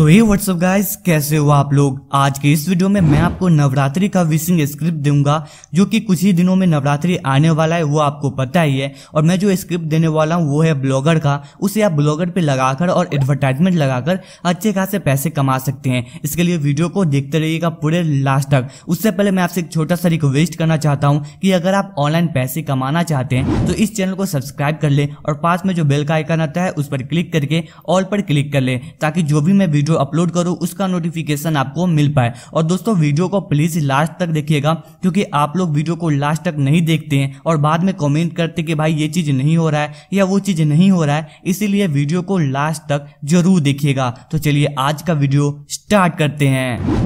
सो ये WhatsApp guys कैसे हो आप लोग आज के इस वीडियो में मैं आपको नवरात्रि का विशिंग स्क्रिप्ट दूंगा जो कि कुछ ही दिनों में नवरात्रि आने वाला है वो आपको पता ही है और मैं जो स्क्रिप्ट देने वाला हूँ वो है ब्लॉगर का उसे आप ब्लॉगर पे लगाकर और एडवर्टाइजमेंट लगाकर अच्छे खासे पैसे कमा सकते हैं इसके लिए वीडियो को देखते रहिएगा पूरे लास्ट तक उससे पहले मैं आपसे एक छोटा सा रिक्वेस्ट करना चाहता हूँ कि अगर आप ऑनलाइन पैसे कमाना चाहते हैं तो इस चैनल को सब्सक्राइब कर ले और पास में जो बेल का आइकन आता है उस पर क्लिक करके ऑल पर क्लिक कर ले ताकि जो भी मैं वीडियो वीडियो अपलोड करूँ उसका नोटिफिकेशन आपको मिल पाए और दोस्तों वीडियो को प्लीज़ लास्ट तक देखिएगा क्योंकि आप लोग वीडियो को लास्ट तक नहीं देखते हैं और बाद में कॉमेंट करते कि भाई ये चीज़ नहीं हो रहा है या वो चीज़ नहीं हो रहा है इसीलिए वीडियो को लास्ट तक जरूर देखिएगा तो चलिए आज का वीडियो स्टार्ट करते हैं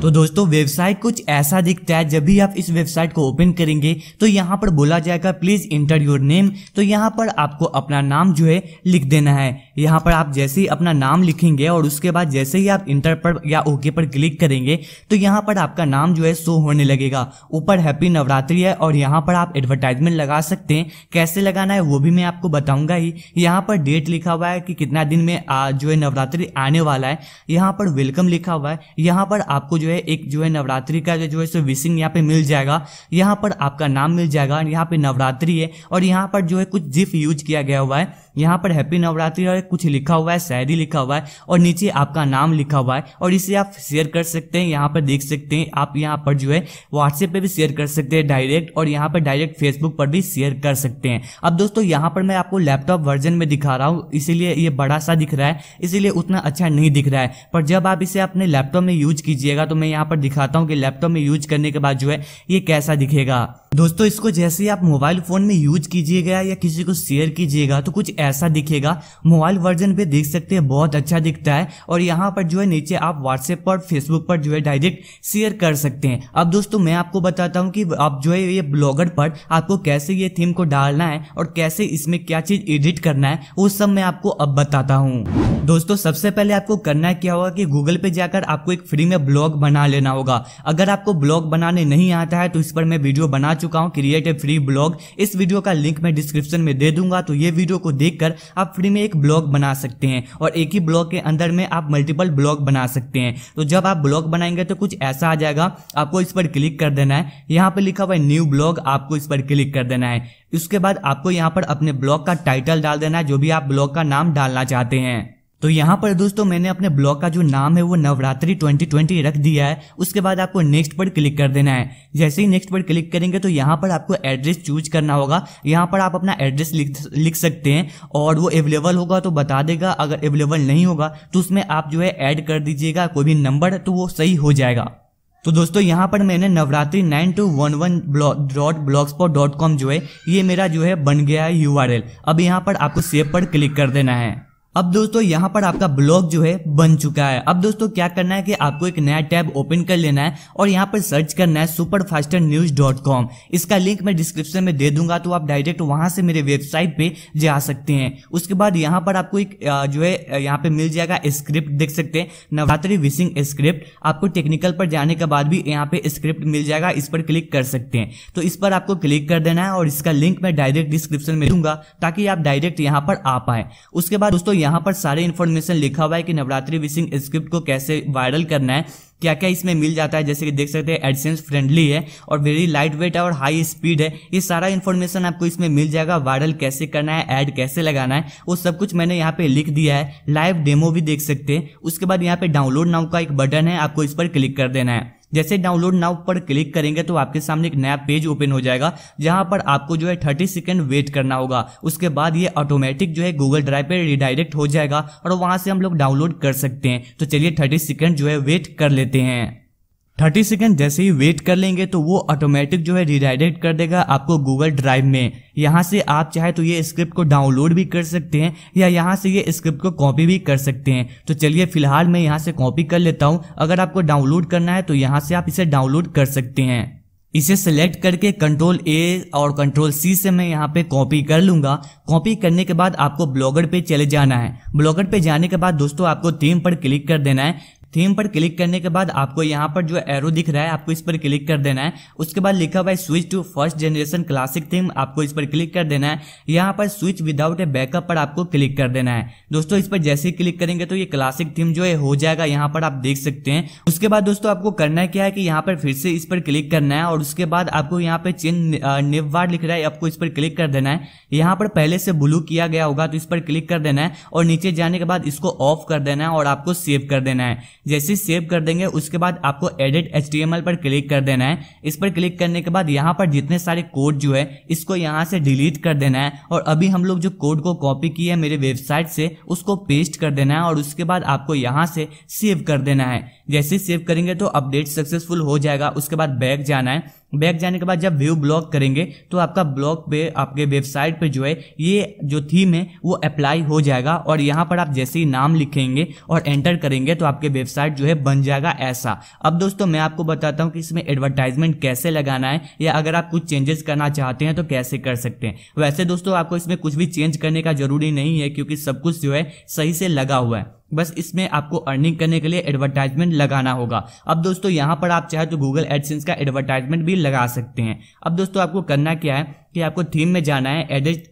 तो दोस्तों वेबसाइट कुछ ऐसा दिखता है जब भी आप इस वेबसाइट को ओपन करेंगे तो यहाँ पर बोला जाएगा प्लीज इंटर योर नेम तो यहाँ पर आपको अपना नाम जो है लिख देना है यहाँ पर आप जैसे ही अपना नाम लिखेंगे और उसके बाद जैसे ही आप इंटर पर या ओके पर क्लिक करेंगे तो यहाँ पर आपका नाम जो है शो होने लगेगा ऊपर हैप्पी नवरात्रि है और यहाँ पर आप एडवर्टाइजमेंट लगा सकते हैं कैसे लगाना है वो भी मैं आपको बताऊंगा ही यहाँ पर डेट लिखा हुआ है कि कितना दिन में जो है नवरात्रि आने वाला है यहाँ पर वेलकम लिखा हुआ है यहाँ पर आपको जो है एक जो है नवरात्रि का जो है सो विशिंग यहाँ पे मिल जाएगा यहाँ पर आपका नाम मिल जाएगा यहाँ पे नवरात्रि है और यहाँ पर जो है कुछ जिफ यूज किया गया हुआ है यहाँ पर हैप्पी नवरात्रि और कुछ लिखा हुआ है शायरी लिखा हुआ है और नीचे आपका नाम लिखा हुआ है और इसे आप शेयर कर सकते हैं यहाँ पर देख सकते हैं आप यहाँ पर जो है व्हाट्सएप पे भी शेयर कर सकते हैं डायरेक्ट और यहाँ पर डायरेक्ट फेसबुक पर भी शेयर कर सकते हैं अब दोस्तों यहाँ पर मैं आपको लैपटॉप वर्जन में दिखा रहा हूँ इसीलिए ये बड़ा सा दिख रहा है इसीलिए उतना अच्छा नहीं दिख रहा है पर जब आप इसे अपने लैपटॉप में यूज कीजिएगा तो मैं यहाँ पर दिखाता हूँ कि लैपटॉप में यूज करने के बाद जो है ये कैसा दिखेगा दोस्तों इसको जैसे ही आप मोबाइल फोन में यूज कीजिएगा या किसी को शेयर कीजिएगा तो कुछ ऐसा दिखेगा मोबाइल वर्जन पे देख सकते हैं बहुत अच्छा दिखता है और यहाँ पर जो है नीचे आप व्हाट्सएप पर फेसबुक पर जो है डायरेक्ट शेयर कर सकते हैं अब दोस्तों मैं आपको बताता हूँ कि आप जो है ये ब्लॉगर पर आपको कैसे ये थीम को डालना है और कैसे इसमें क्या चीज़ एडिट करना है वो सब मैं आपको अब बताता हूँ दोस्तों सबसे पहले आपको करना क्या होगा कि गूगल पे जाकर आपको एक फ्री में ब्लॉग बना लेना होगा अगर आपको ब्लॉग बनाने नहीं आता है तो इस पर मैं वीडियो बना चुका हूँ क्रिएट ए फ्री ब्लॉग इस वीडियो का लिंक मैं डिस्क्रिप्शन में दे दूंगा तो ये वीडियो को देख आप फ्री में एक ब्लॉग बना सकते हैं और एक ही ब्लॉग के अंदर में आप मल्टीपल ब्लॉग बना सकते हैं तो जब आप ब्लॉग बनाएंगे तो कुछ ऐसा आ जाएगा आपको इस पर क्लिक कर देना है यहाँ पर लिखा हुआ है न्यू ब्लॉग आपको इस पर क्लिक कर देना है उसके बाद आपको यहाँ पर अपने ब्लॉग का टाइटल डाल देना है जो भी आप ब्लॉग का नाम डालना चाहते हैं तो यहाँ पर दोस्तों मैंने अपने ब्लॉग का जो नाम है वो नवरात्रि 2020 रख दिया है उसके बाद आपको नेक्स्ट पर क्लिक कर देना है जैसे ही नेक्स्ट पर क्लिक करेंगे तो यहाँ पर आपको एड्रेस चूज करना होगा यहाँ पर आप अपना एड्रेस लिख लिख सकते हैं और वो अवेलेबल होगा तो बता देगा अगर अवेलेबल नहीं होगा तो उसमें आप जो है ऐड कर दीजिएगा कोई भी नंबर तो वो सही हो जाएगा तो दोस्तों यहाँ पर मैंने Navratri nine two one one dot blogs dot com जो है ये मेरा जो है बन गया है यू अब यहाँ पर आपको सेव पर क्लिक कर देना है अब दोस्तों यहाँ पर आपका ब्लॉग जो है बन चुका है अब दोस्तों क्या करना है कि आपको एक नया टैब ओपन कर लेना है और यहाँ पर सर्च करना है super faster news dot com इसका लिंक मैं डिस्क्रिप्शन में दे दूंगा तो आप डायरेक्ट वहां से मेरे वेबसाइट पे जा सकते हैं उसके बाद यहाँ पर आपको एक जो है यहाँ पे मिल जाएगा स्क्रिप्ट देख सकते हैं नवरात्रि विशिंग स्क्रिप्ट आपको टेक्निकल पर जाने के बाद भी यहाँ पे स्क्रिप्ट मिल जाएगा इस पर क्लिक कर सकते हैं तो इस पर आपको क्लिक कर देना है और इसका लिंक मैं डायरेक्ट डिस्क्रिप्शन में दूंगा ताकि आप डायरेक्ट यहाँ पर आ पाए उसके बाद दोस्तों यहाँ पर सारे इन्फॉर्मेशन लिखा हुआ है कि नवरात्रि विशिंग स्क्रिप्ट को कैसे वायरल करना है क्या क्या इसमें मिल जाता है जैसे कि देख सकते हैं एडसेंस फ्रेंडली है और वेरी लाइट वेट है और हाई स्पीड है ये सारा इन्फॉर्मेशन आपको इसमें मिल जाएगा वायरल कैसे करना है ऐड कैसे लगाना है वो सब कुछ मैंने यहाँ पे लिख दिया है लाइव डेमो भी देख सकते हैं उसके बाद यहाँ पे डाउनलोड नाउ का एक बटन है आपको इस पर क्लिक कर देना है जैसे डाउनलोड नाउ पर क्लिक करेंगे तो आपके सामने एक नया पेज ओपन हो जाएगा जहां पर आपको जो है थर्टी सेकेंड वेट करना होगा उसके बाद ये ऑटोमेटिक जो है गूगल ड्राइव पर रिडायरेक्ट हो जाएगा और वहां से हम लोग डाउनलोड कर सकते हैं तो चलिए थर्टी सेकेंड जो है वेट कर लेते हैं 30 सेकंड जैसे ही वेट कर लेंगे तो वो ऑटोमेटिक जो है रिडायरेक्ट कर देगा आपको गूगल ड्राइव में यहाँ से आप चाहे तो ये स्क्रिप्ट को डाउनलोड भी कर सकते हैं या यहाँ से ये स्क्रिप्ट को कॉपी भी कर सकते हैं तो चलिए फिलहाल मैं यहाँ से कॉपी कर लेता हूँ अगर आपको डाउनलोड करना है तो यहाँ से आप इसे डाउनलोड कर सकते हैं इसे सेलेक्ट करके कंट्रोल ए और कंट्रोल सी से मैं यहाँ पे कॉपी कर लूंगा कॉपी करने के बाद आपको ब्लॉगर पे चले जाना है ब्लॉगर पे जाने के बाद दोस्तों आपको थीम पर क्लिक कर देना है थीम पर क्लिक करने के बाद आपको यहाँ पर जो एरो दिख रहा है आपको इस पर क्लिक कर देना है उसके बाद लिखा हुआ है switch to first generation classic theme आपको इस पर क्लिक कर देना है यहाँ पर स्विच विदाउट ए बैकअप पर आपको क्लिक कर देना है दोस्तों इस पर जैसे ही क्लिक करेंगे तो ये क्लासिक थीम जो है हो जाएगा यहाँ पर आप देख सकते हैं उसके बाद दोस्तों आपको करना क्या है कि यहाँ पर फिर से इस पर क्लिक करना है और उसके बाद आपको यहाँ पे चिन्ह निववार लिख रहा है आपको इस पर क्लिक कर देना है यहाँ पर पहले से ब्लू किया गया होगा तो इस पर क्लिक कर देना है और नीचे जाने के बाद इसको ऑफ कर देना है और आपको सेव कर देना है जैसे सेव कर देंगे उसके बाद आपको एडिट एच पर क्लिक कर देना है इस पर क्लिक करने के बाद यहाँ पर जितने सारे कोड जो है इसको यहाँ से डिलीट कर देना है और अभी हम लोग जो कोड को कॉपी किया है मेरे वेबसाइट से उसको पेस्ट कर देना है और उसके बाद आपको यहाँ से सेव कर देना है जैसे सेव करेंगे तो अपडेट सक्सेसफुल हो जाएगा उसके बाद बैक जाना है बैक जाने के बाद जब व्यू ब्लॉक करेंगे तो आपका ब्लॉक पे आपके वेबसाइट पे जो है ये जो थीम है वो अप्लाई हो जाएगा और यहाँ पर आप जैसे ही नाम लिखेंगे और एंटर करेंगे तो आपके वेबसाइट जो है बन जाएगा ऐसा अब दोस्तों मैं आपको बताता हूँ कि इसमें एडवर्टाइजमेंट कैसे लगाना है या अगर आप कुछ चेंजेस करना चाहते हैं तो कैसे कर सकते हैं वैसे दोस्तों आपको इसमें कुछ भी चेंज करने का जरूरी नहीं है क्योंकि सब कुछ जो है सही से लगा हुआ है बस इसमें आपको अर्निंग करने के लिए एडवर्टाइजमेंट लगाना होगा अब दोस्तों यहाँ पर आप चाहे तो गूगल एडसेंस का एडवर्टाइजमेंट भी लगा सकते हैं अब दोस्तों आपको करना क्या है कि आपको थीम में जाना है एडिट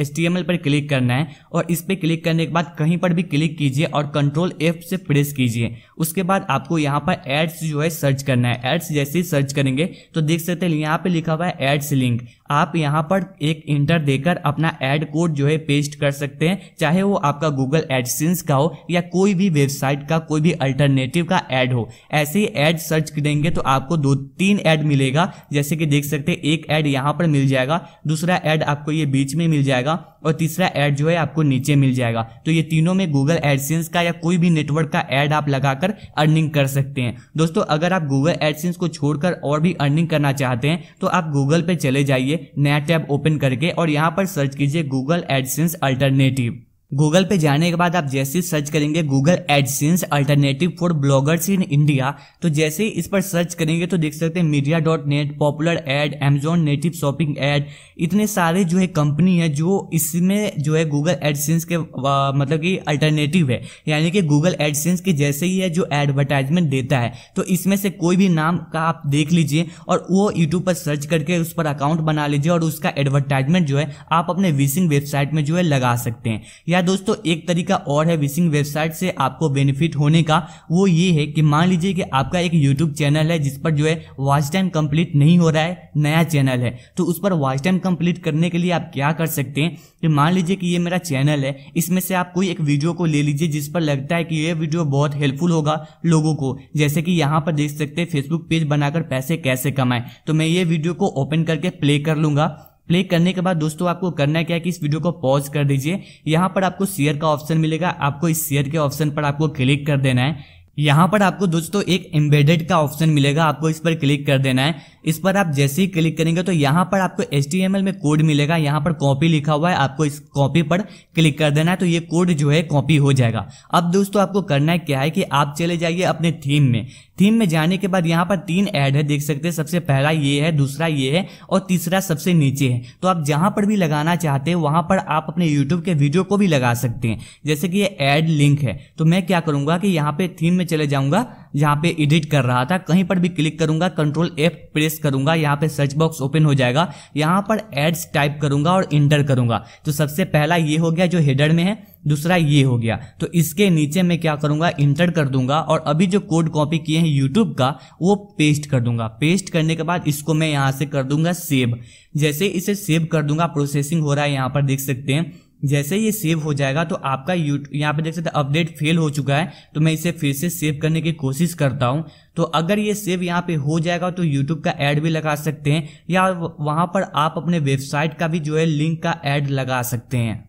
एस टी पर क्लिक करना है और इस पर क्लिक करने के बाद कहीं पर भी क्लिक कीजिए और कंट्रोल एफ से प्रेस कीजिए उसके बाद आपको यहाँ पर एड्स जो है सर्च करना है एड्स जैसे ही सर्च करेंगे तो देख सकते हैं यहाँ पे लिखा हुआ है एड्स लिंक आप यहाँ पर एक इंटर देकर अपना एड कोड जो है पेस्ट कर सकते हैं चाहे वो आपका गूगल एडसेंस का हो या कोई भी वेबसाइट का कोई भी अल्टरनेटिव का एड हो ऐसे ही एड सर्च करेंगे तो आपको दो तीन एड मिलेगा जैसे कि देख सकते हैं एक एड यहाँ पर मिल जाएगा जाएगा दूसरा ऐड आपको ये बीच में मिल जाएगा और तीसरा ऐड जो है आपको नीचे मिल जाएगा तो ये तीनों में गूगल एडसेंस का या कोई भी नेटवर्क का ऐड आप लगाकर अर्निंग कर सकते हैं दोस्तों अगर आप गूगल एडसेंस को छोड़कर और भी अर्निंग करना चाहते हैं तो आप गूगल पे चले जाइए नया टैब ओपन करके और यहाँ पर सर्च कीजिए गूगल एडसेंस अल्टरनेटिव गूगल पे जाने के बाद आप जैसे ही सर्च करेंगे Google AdSense alternative for bloggers in India तो जैसे ही इस पर सर्च करेंगे तो देख सकते हैं media dot net popular ad Amazon native shopping ad इतने सारे जो है कंपनी है जो इसमें जो है गूगल एडसेंस के आ, मतलब कि अल्टरनेटिव है यानी कि गूगल एडसेंस के जैसे ही है जो एडवर्टाइजमेंट देता है तो इसमें से कोई भी नाम का आप देख लीजिए और वो यूट्यूब पर सर्च करके उस पर अकाउंट बना लीजिए और उसका एडवर्टाइजमेंट जो है आप अपने विशिंग वेबसाइट में जो है लगा सकते हैं या या दोस्तों एक तरीका और है विशिंग वेबसाइट से आपको बेनिफिट होने का वो ये है कि मान लीजिए कि आपका एक यूट्यूब चैनल है जिस पर जो है वॉच टाइम कंप्लीट नहीं हो रहा है नया चैनल है तो उस पर वॉच टाइम कंप्लीट करने के लिए आप क्या कर सकते हैं कि मान लीजिए कि ये मेरा चैनल है इसमें से आप कोई एक वीडियो को ले लीजिए जिस पर लगता है कि ये वीडियो बहुत हेल्पफुल होगा लोगों को जैसे कि यहाँ पर देख सकते हैं फेसबुक पेज बनाकर पैसे कैसे कमाएं तो मैं ये वीडियो को ओपन करके प्ले कर लूंगा प्ले करने के बाद दोस्तों आपको करना क्या है कि इस वीडियो को पॉज कर दीजिए यहाँ पर आपको शेयर का ऑप्शन मिलेगा आपको इस शेयर के ऑप्शन पर आपको क्लिक कर देना है यहाँ पर आपको दोस्तों एक एम्बेडेड का ऑप्शन मिलेगा आपको इस पर क्लिक कर देना है इस पर आप जैसे ही क्लिक करेंगे तो यहाँ पर आपको एच में कोड मिलेगा यहाँ पर कॉपी लिखा हुआ है आपको इस कॉपी पर क्लिक कर देना है तो ये कोड जो है कॉपी हो जाएगा अब दोस्तों आपको करना है क्या है कि आप चले जाइए अपने थीम में थीम में जाने के बाद यहाँ पर तीन ऐड है देख सकते हैं सबसे पहला ये है दूसरा ये है और तीसरा सबसे नीचे है तो आप जहाँ पर भी लगाना चाहते हैं वहाँ पर आप अपने यूट्यूब के वीडियो को भी लगा सकते हैं जैसे कि ये ऐड लिंक है तो मैं क्या करूँगा कि यहाँ पे थीम में चले जाऊँगा यहाँ पे एडिट कर रहा था कहीं पर भी क्लिक करूंगा कंट्रोल एफ प्रेस करूंगा यहाँ पे सर्च बॉक्स ओपन हो जाएगा यहाँ पर एड्स टाइप करूंगा और इंटर करूंगा तो सबसे पहला ये हो गया जो हेडर में है दूसरा ये हो गया तो इसके नीचे मैं क्या करूंगा इंटर कर दूंगा और अभी जो कोड कॉपी किए हैं यूट्यूब का वो पेस्ट कर दूंगा पेस्ट करने के बाद इसको मैं यहाँ से कर दूंगा सेव जैसे इसे सेव कर दूंगा प्रोसेसिंग हो रहा है यहाँ पर देख सकते हैं जैसे ये सेव हो जाएगा तो आपका यहाँ पर देख सकते अपडेट फेल हो चुका है तो मैं इसे फिर से सेव करने की कोशिश करता हूँ तो अगर ये सेव यहाँ पे हो जाएगा तो यूट्यूब का ऐड भी लगा सकते हैं या वहाँ पर आप अपने वेबसाइट का भी जो है लिंक का ऐड लगा सकते हैं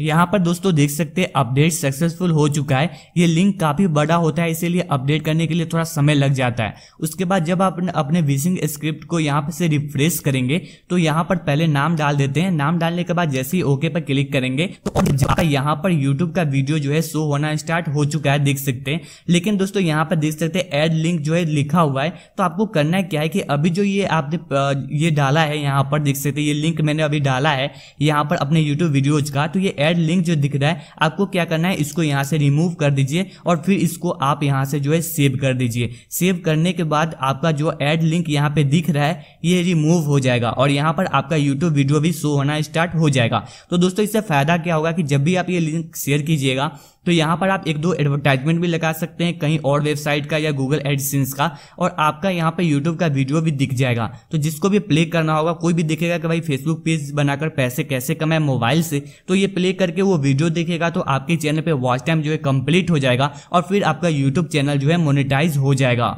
यहाँ पर दोस्तों देख सकते हैं अपडेट सक्सेसफुल हो चुका है ये लिंक काफ़ी बड़ा होता है इसीलिए अपडेट करने के लिए थोड़ा समय लग जाता है उसके बाद जब आप अपने विजिंग स्क्रिप्ट को यहाँ पर से रिफ्रेश करेंगे तो यहाँ पर पहले नाम डाल देते हैं नाम डालने के बाद जैसे ही ओके पर क्लिक करेंगे तो यहाँ पर यूट्यूब का वीडियो जो है शो होना स्टार्ट हो चुका है देख सकते हैं लेकिन दोस्तों यहाँ पर देख सकते हैं एड लिंक जो है लिखा हुआ है तो आपको करना क्या है कि अभी जो ये आपने ये डाला है यहाँ पर देख सकते हैं ये लिंक मैंने अभी डाला है यहाँ पर अपने यूट्यूब वीडियोज का तो ये एड लिंक जो दिख रहा है आपको क्या करना है इसको यहाँ से रिमूव कर दीजिए और फिर इसको आप यहाँ से जो है सेव कर दीजिए सेव करने के बाद आपका जो एड लिंक यहाँ पे दिख रहा है ये रिमूव हो जाएगा और यहाँ पर आपका यूट्यूब वीडियो भी शो होना स्टार्ट हो जाएगा तो दोस्तों इससे फायदा क्या होगा कि जब भी आप ये लिंक शेयर कीजिएगा तो यहाँ पर आप एक दो एडवर्टाइजमेंट भी लगा सकते हैं कहीं और वेबसाइट का या गूगल एडसेंस का और आपका यहाँ पर यूट्यूब का वीडियो भी दिख जाएगा तो जिसको भी प्ले करना होगा कोई भी देखेगा कि भाई फेसबुक पेज बनाकर पैसे कैसे कमाए मोबाइल से तो ये प्ले करके वो वीडियो देखेगा तो आपके चैनल पर वॉच टाइम जो है कम्प्लीट हो जाएगा और फिर आपका यूट्यूब चैनल जो है मोनिटाइज हो जाएगा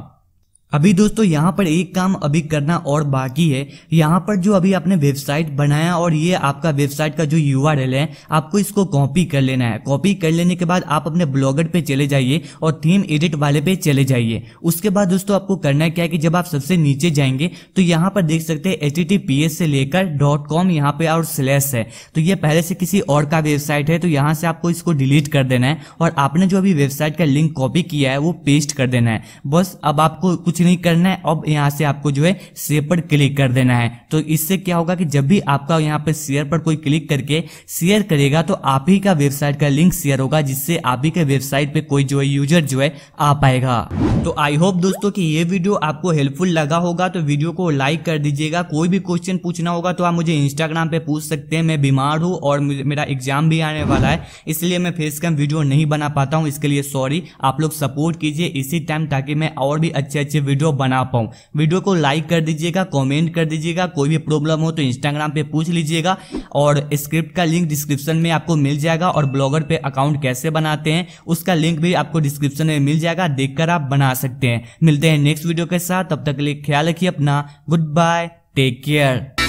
अभी दोस्तों यहाँ पर एक काम अभी करना और बाकी है यहाँ पर जो अभी आपने वेबसाइट बनाया और ये आपका वेबसाइट का जो यू है आपको इसको कॉपी कर लेना है कॉपी कर लेने के बाद आप अपने ब्लॉगर पे चले जाइए और थीम एडिट वाले पे चले जाइए उसके बाद दोस्तों आपको करना क्या है कि जब आप सबसे नीचे जाएंगे तो यहाँ पर देख सकते हैं एच से लेकर डॉट कॉम यहाँ पे और स्लैश है तो ये पहले से किसी और का वेबसाइट है तो यहाँ से आपको इसको डिलीट कर देना है और आपने जो अभी वेबसाइट का लिंक कॉपी किया है वो पेस्ट कर देना है बस अब आपको कुछ कुछ नहीं करना है अब यहाँ से आपको जो है शेयर पर क्लिक कर देना है तो इससे क्या होगा कि जब भी आपका यहाँ पर शेयर पर कोई क्लिक करके शेयर करेगा तो आप ही का वेबसाइट का लिंक शेयर होगा जिससे आप ही के वेबसाइट पे कोई जो है यूजर जो है आ पाएगा तो आई होप दोस्तों कि ये वीडियो आपको हेल्पफुल लगा होगा तो वीडियो को लाइक कर दीजिएगा कोई भी क्वेश्चन पूछना होगा तो आप मुझे इंस्टाग्राम पे पूछ सकते हैं मैं बीमार हूँ और मेरा एग्जाम भी आने वाला है इसलिए मैं फेस कैम वीडियो नहीं बना पाता हूँ इसके लिए सॉरी आप लोग सपोर्ट कीजिए इसी टाइम ताकि मैं और भी अच्छे अच्छे वीडियो बना पाऊँ वीडियो को लाइक कर दीजिएगा कॉमेंट कर दीजिएगा कोई भी प्रॉब्लम हो तो इंस्टाग्राम पर पूछ लीजिएगा और स्क्रिप्ट का लिंक डिस्क्रिप्शन में आपको मिल जाएगा और ब्लॉगर पे अकाउंट कैसे बनाते हैं उसका लिंक भी आपको डिस्क्रिप्शन में मिल जाएगा देखकर आप बना सकते हैं मिलते हैं नेक्स्ट वीडियो के साथ तब तक के लिए ख्याल रखिए अपना गुड बाय टेक केयर